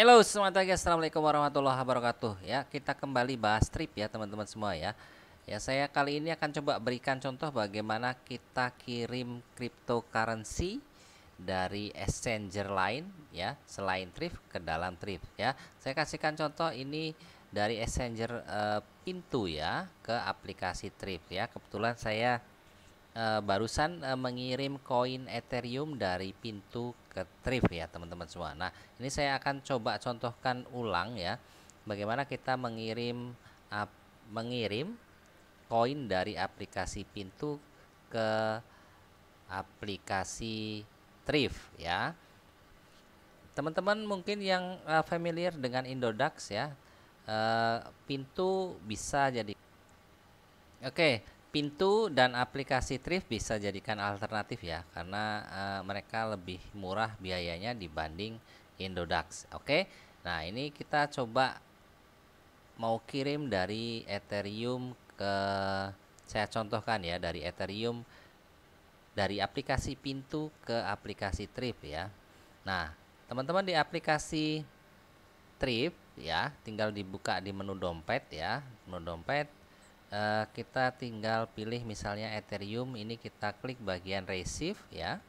Halo semuanya, assalamualaikum warahmatullahi wabarakatuh. Ya, kita kembali bahas Trip ya teman-teman semua ya. Ya, saya kali ini akan coba berikan contoh bagaimana kita kirim cryptocurrency dari exchanger lain ya, selain Trip, ke dalam Trip ya. Saya kasihkan contoh ini dari exchanger e, eh, pintu ya ke aplikasi Trip ya. Kebetulan saya Eh, barusan uh, mengirim koin Ethereum dari pintu ke Trif ya teman-teman semua. Nah ini saya akan coba contohkan ulang ya bagaimana kita mengirim ap, mengirim koin dari aplikasi pintu ke aplikasi Trif ya. Teman-teman mungkin yang uh, familiar dengan Indodax ya, uh, pintu bisa jadi Oke, Pintu dan aplikasi thrift bisa jadikan alternatif ya karena uh, mereka lebih murah biayanya dibanding Indodax. Oke. Okay? Nah, ini kita coba mau kirim dari Ethereum ke saya contohkan ya dari Ethereum dari aplikasi pintu ke aplikasi Trip ya. Nah, teman-teman di aplikasi Trip ya, tinggal dibuka di menu dompet ya, menu dompet uh, kita tinggal pilih misalnya Ethereum ini kita klik bagian receive ya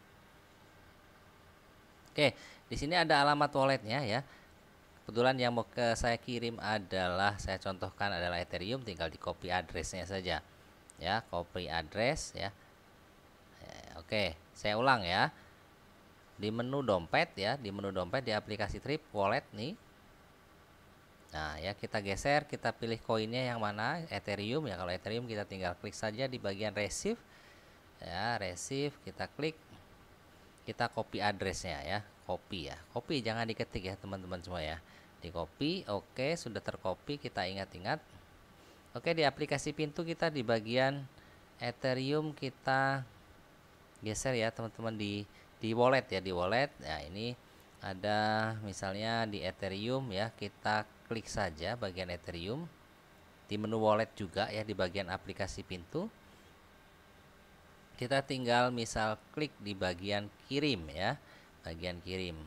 Oke di sini ada alamat walletnya ya kebetulan yang mau ke saya kirim adalah saya contohkan adalah Ethereum tinggal di copy addressnya saja ya copy address ya eh, Oke saya ulang ya di menu dompet ya di menu dompet di aplikasi Trip Wallet nih Nah, ya kita geser, kita pilih koinnya yang mana? Ethereum ya. Kalau Ethereum kita tinggal klik saja di bagian receive. Ya, receive kita klik. Kita copy addressnya ya, copy ya. Copy jangan diketik ya, teman-teman semua ya. Di copy, oke, okay, sudah tercopy, kita ingat-ingat. Oke, okay, di aplikasi pintu kita di bagian Ethereum kita geser ya, teman-teman di di wallet ya, di wallet. Ya, ini ada misalnya di Ethereum ya kita klik saja bagian Ethereum di menu wallet juga ya di bagian aplikasi pintu kita tinggal misal klik di bagian kirim ya bagian kirim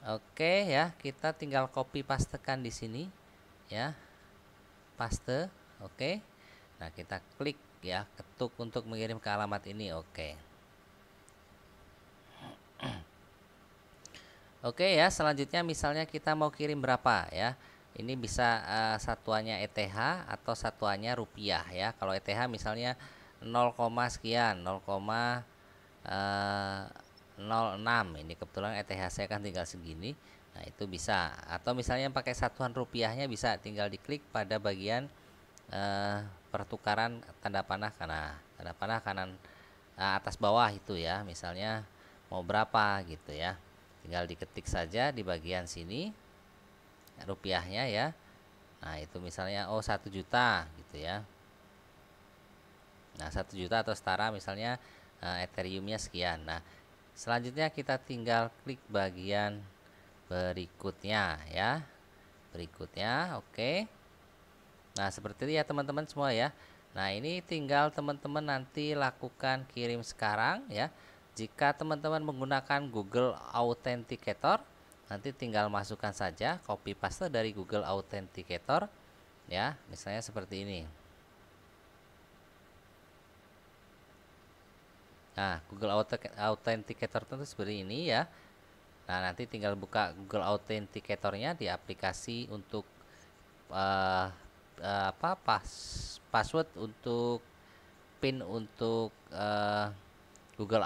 Oke ya kita tinggal copy pastekan di sini ya paste Oke Nah kita klik ya ketuk untuk mengirim ke alamat ini Oke Oke ya, selanjutnya misalnya kita mau kirim berapa ya. Ini bisa uh, satuannya ETH atau satuannya rupiah ya. Kalau ETH misalnya 0, sekian, 0, uh, 06 ini kebetulan ETH saya kan tinggal segini. Nah, itu bisa atau misalnya pakai satuan rupiahnya bisa tinggal diklik pada bagian uh, pertukaran tanda panah karena tanda panah kanan uh, atas bawah itu ya misalnya mau berapa gitu ya tinggal diketik saja di bagian sini rupiahnya ya Nah itu misalnya oh satu juta gitu ya Nah satu juta atau setara misalnya uh, Ethereumnya sekian Nah selanjutnya kita tinggal klik bagian berikutnya ya berikutnya oke okay. Nah seperti itu ya teman-teman semua ya Nah ini tinggal teman-teman nanti lakukan kirim sekarang ya jika teman-teman menggunakan Google Authenticator, nanti tinggal masukkan saja copy paste dari Google Authenticator ya, misalnya seperti ini. Nah, Google Authenticator tentu seperti ini ya. Nah, nanti tinggal buka Google Authenticator-nya di aplikasi untuk uh, apa pas password untuk pin untuk uh, Google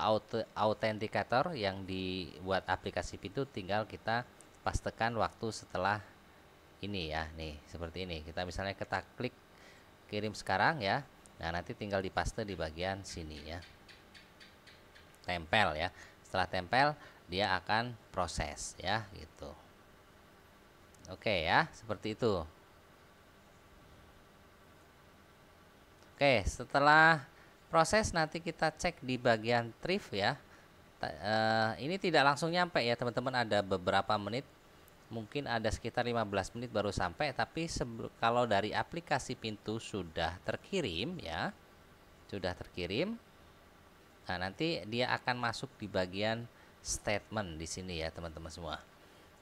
Authenticator yang dibuat aplikasi pintu tinggal kita pastikan waktu setelah ini ya nih seperti ini kita misalnya kita klik kirim sekarang ya nah nanti tinggal dipaste di bagian sini ya tempel ya setelah tempel dia akan proses ya gitu oke ya seperti itu oke setelah proses nanti kita cek di bagian thrift ya uh, ini tidak langsung nyampe ya teman-teman ada beberapa menit mungkin ada sekitar 15 menit baru sampai tapi kalau dari aplikasi pintu sudah terkirim ya sudah terkirim nah nanti dia akan masuk di bagian statement di sini ya teman-teman semua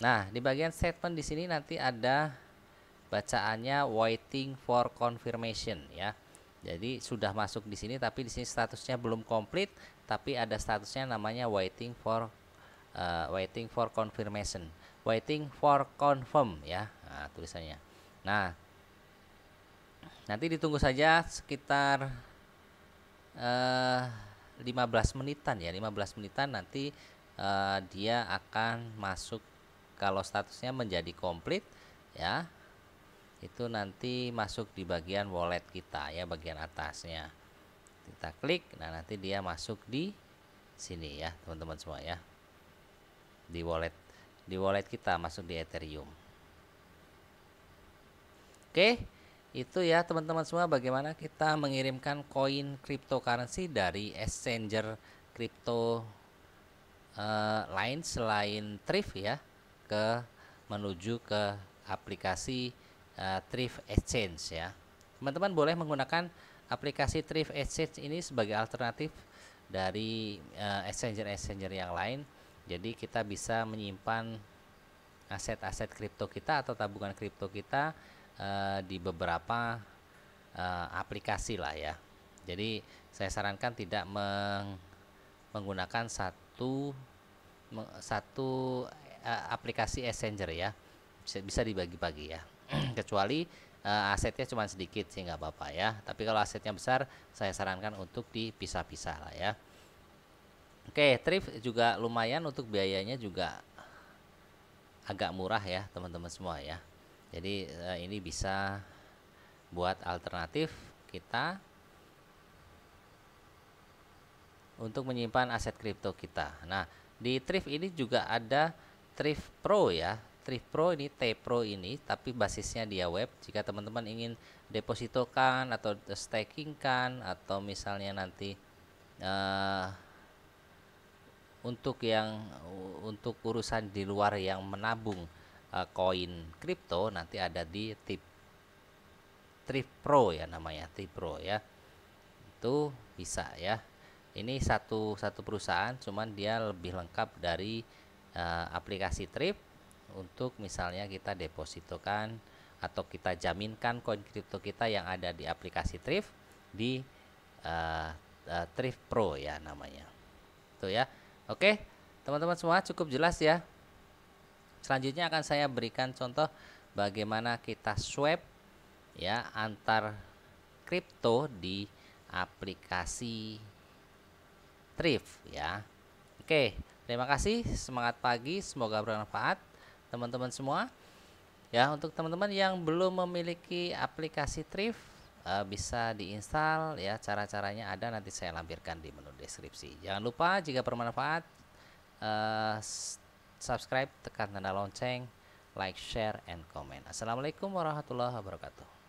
nah di bagian statement di sini nanti ada bacaannya waiting for confirmation ya jadi sudah masuk di sini tapi di sini statusnya belum komplit tapi ada statusnya namanya waiting for uh, waiting for confirmation, waiting for confirm ya nah, tulisannya. Nah nanti ditunggu saja sekitar uh, eh, 15 menitan ya 15 menitan nanti uh, dia akan masuk kalau statusnya menjadi komplit ya itu nanti masuk di bagian wallet kita ya bagian atasnya kita klik nah nanti dia masuk di sini ya teman-teman semua ya di wallet di wallet kita masuk di Ethereum oke itu ya teman-teman semua bagaimana kita mengirimkan koin cryptocurrency dari exchanger crypto eh, lain selain Thrift ya ke menuju ke aplikasi uh, Thrift Exchange ya. Teman-teman boleh menggunakan aplikasi Thrift Exchange ini sebagai alternatif dari uh, eh, exchanger-exchanger yang lain. Jadi kita bisa menyimpan aset-aset kripto kita atau tabungan kripto kita uh, di beberapa uh, aplikasi lah ya. Jadi saya sarankan tidak meng menggunakan satu satu uh, aplikasi exchanger ya. Bisa bisa dibagi-bagi ya. kecuali uh, asetnya cuma sedikit sih nggak apa-apa ya. Tapi kalau asetnya besar, saya sarankan untuk dipisah-pisah lah ya. Oke, thrift juga lumayan untuk biayanya juga agak murah ya teman-teman semua ya. Jadi uh, ini bisa buat alternatif kita untuk menyimpan aset kripto kita. Nah, di Thrift ini juga ada Thrift Pro ya. Thrift Pro ini T Pro ini tapi basisnya dia web. Jika teman-teman ingin depositokan atau staking kan atau misalnya nanti uh, untuk yang untuk urusan di luar yang menabung eh, koin uh, kripto nanti ada di tip Thrift Pro ya namanya Thrift Pro ya itu bisa ya ini satu satu perusahaan cuman dia lebih lengkap dari uh, aplikasi Trip untuk misalnya kita depositokan atau kita jaminkan koin kripto kita yang ada di aplikasi Thrift di uh, uh, Thrift Pro ya namanya. Itu ya. Oke, teman-teman semua cukup jelas ya. Selanjutnya akan saya berikan contoh bagaimana kita swap ya antar kripto di aplikasi Thrift ya. Oke, terima kasih, semangat pagi, semoga bermanfaat teman-teman semua. Ya, untuk teman-teman yang belum memiliki aplikasi Thrift uh, bisa diinstal ya. Cara-caranya ada nanti saya lampirkan di menu deskripsi. Jangan lupa jika bermanfaat uh, subscribe, tekan tanda lonceng, like, share and comment. Assalamualaikum warahmatullahi wabarakatuh.